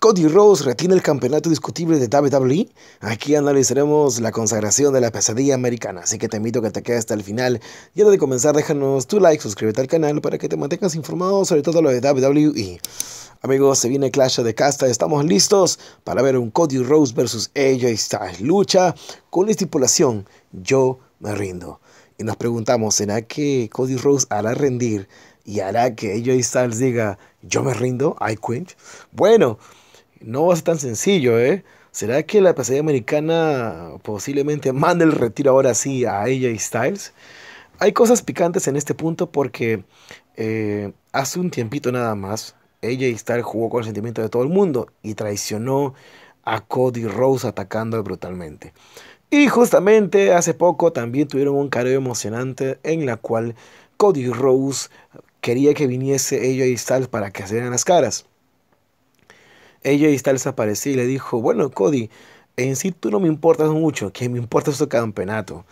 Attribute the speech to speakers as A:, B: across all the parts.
A: Cody Rose retiene el campeonato discutible de WWE. Aquí analizaremos la consagración de la pesadilla americana, así que te invito a que te quedes hasta el final. Y antes de comenzar, déjanos tu like, suscríbete al canal para que te mantengas informado sobre todo lo de WWE. Amigos, se viene Clash de Casta, estamos listos para ver un Cody Rose versus AJ Styles. Lucha con la estipulación, yo me rindo. Y nos preguntamos, ¿será que Cody Rose hará rendir y hará que AJ Styles diga, yo me rindo, I quit? Bueno... No va a ser tan sencillo, ¿eh? ¿Será que la pesadilla americana posiblemente manda el retiro ahora sí a AJ Styles? Hay cosas picantes en este punto porque eh, hace un tiempito nada más AJ Styles jugó con el sentimiento de todo el mundo y traicionó a Cody Rose atacando brutalmente. Y justamente hace poco también tuvieron un careo emocionante en la cual Cody Rose quería que viniese AJ Styles para que se dieran las caras. Ella Styles apareció y le dijo, bueno, Cody, en sí tú no me importas mucho, que me importa esto campeonato.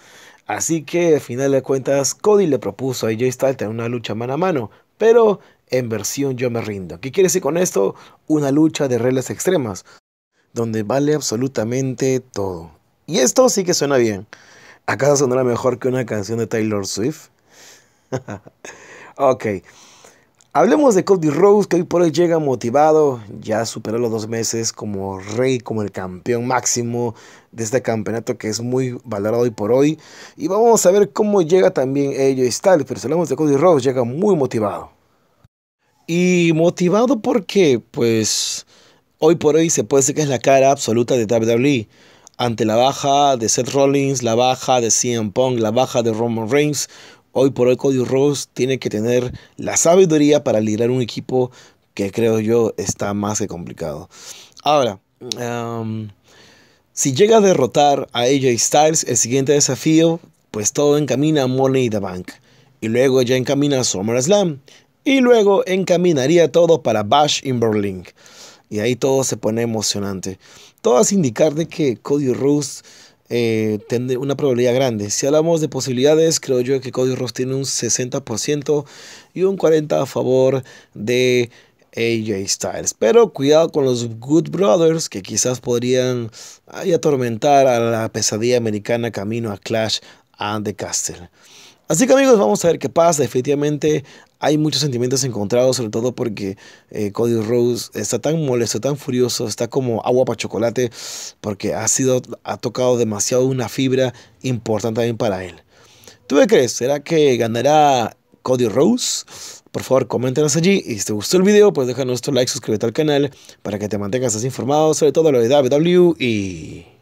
A: Así que al final de cuentas, Cody le propuso a AJ Styles tener una lucha mano a mano, pero en versión yo me rindo. ¿Qué quiere decir con esto? Una lucha de reglas extremas, donde vale absolutamente todo. Y esto sí que suena bien. ¿Acaso sonará mejor que una canción de Taylor Swift? ok. Hablemos de Cody Rose, que hoy por hoy llega motivado, ya superó los dos meses como rey, como el campeón máximo de este campeonato que es muy valorado hoy por hoy. Y vamos a ver cómo llega también ello Styles, pero si hablamos de Cody Rose, llega muy motivado. Y motivado porque, pues, hoy por hoy se puede decir que es la cara absoluta de WWE ante la baja de Seth Rollins, la baja de CM Punk, la baja de Roman Reigns, Hoy por hoy Cody Rose tiene que tener la sabiduría para liderar un equipo que creo yo está más que complicado. Ahora, si llega a derrotar a AJ Styles, el siguiente desafío, pues todo encamina a Money in the Bank. Y luego ya encamina a SummerSlam. Y luego encaminaría todo para Bash in Berlin. Y ahí todo se pone emocionante. Todo hace indicar de que Cody Rose eh, tiene una probabilidad grande. Si hablamos de posibilidades, creo yo que Cody Ross tiene un 60% y un 40% a favor de AJ Styles. Pero cuidado con los Good Brothers que quizás podrían atormentar a la pesadilla americana camino a Clash and the Castle. Así que amigos, vamos a ver qué pasa. Definitivamente hay muchos sentimientos encontrados, sobre todo porque eh, Cody Rose está tan molesto, tan furioso, está como agua para chocolate, porque ha, sido, ha tocado demasiado una fibra importante también para él. ¿Tú qué crees? ¿Será que ganará Cody Rose? Por favor, coméntanos allí. Y si te gustó el video, pues déjanos tu like, suscríbete al canal para que te mantengas así informado sobre todo lo de WWE y...